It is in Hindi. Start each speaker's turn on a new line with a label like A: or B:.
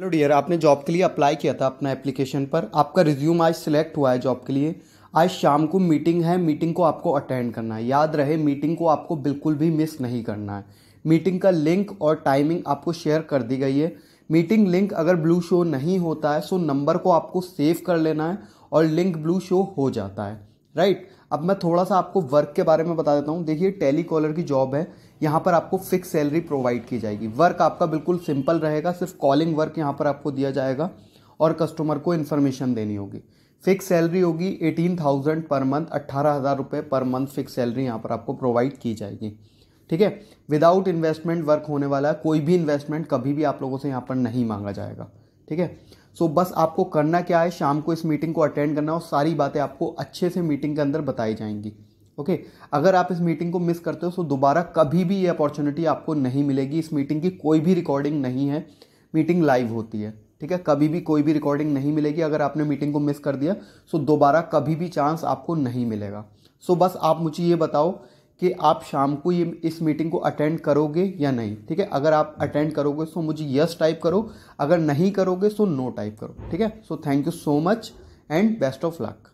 A: हेलो डियर आपने जॉब के लिए अप्लाई किया था अपना एप्लीकेशन पर आपका रिज्यूम आज सिलेक्ट हुआ है जॉब के लिए आज शाम को मीटिंग है मीटिंग को आपको अटेंड करना है याद रहे मीटिंग को आपको बिल्कुल भी मिस नहीं करना है मीटिंग का लिंक और टाइमिंग आपको शेयर कर दी गई है मीटिंग लिंक अगर ब्लू शो नहीं होता है सो नंबर को आपको सेव कर लेना है और लिंक ब्लू शो हो जाता है राइट अब मैं थोड़ा सा आपको वर्क के बारे में बता देता हूँ देखिए टेली कॉलर की जॉब है यहाँ पर आपको फिक्स सैलरी प्रोवाइड की जाएगी वर्क आपका बिल्कुल सिंपल रहेगा सिर्फ कॉलिंग वर्क यहाँ पर आपको दिया जाएगा और कस्टमर को इन्फॉर्मेशन देनी होगी फिक्स सैलरी होगी एटीन थाउजेंड पर मंथ अट्ठारह हज़ार रुपये पर मंथ फिक्स सैलरी यहाँ पर आपको प्रोवाइड की जाएगी ठीक है विदाउट इन्वेस्टमेंट वर्क होने वाला है कोई भी इन्वेस्टमेंट कभी भी आप लोगों से यहाँ पर नहीं मांगा जाएगा ठीक है सो बस आपको करना क्या है शाम को इस मीटिंग को अटेंड करना और सारी बातें आपको अच्छे से मीटिंग के अंदर बताई जाएंगी ओके okay? अगर आप इस मीटिंग को मिस करते हो तो दोबारा कभी भी ये अपॉर्चुनिटी आपको नहीं मिलेगी इस मीटिंग की कोई भी रिकॉर्डिंग नहीं है मीटिंग लाइव होती है ठीक है कभी भी कोई भी रिकॉर्डिंग नहीं मिलेगी अगर आपने मीटिंग को मिस कर दिया तो दोबारा कभी भी चांस आपको नहीं मिलेगा सो बस आप मुझे ये बताओ कि आप शाम को ये इस मीटिंग को अटेंड करोगे या नहीं ठीक है अगर आप अटेंड करोगे सो मुझे यस टाइप करो अगर नहीं करोगे सो नो टाइप करो ठीक है so thank you so much and best of luck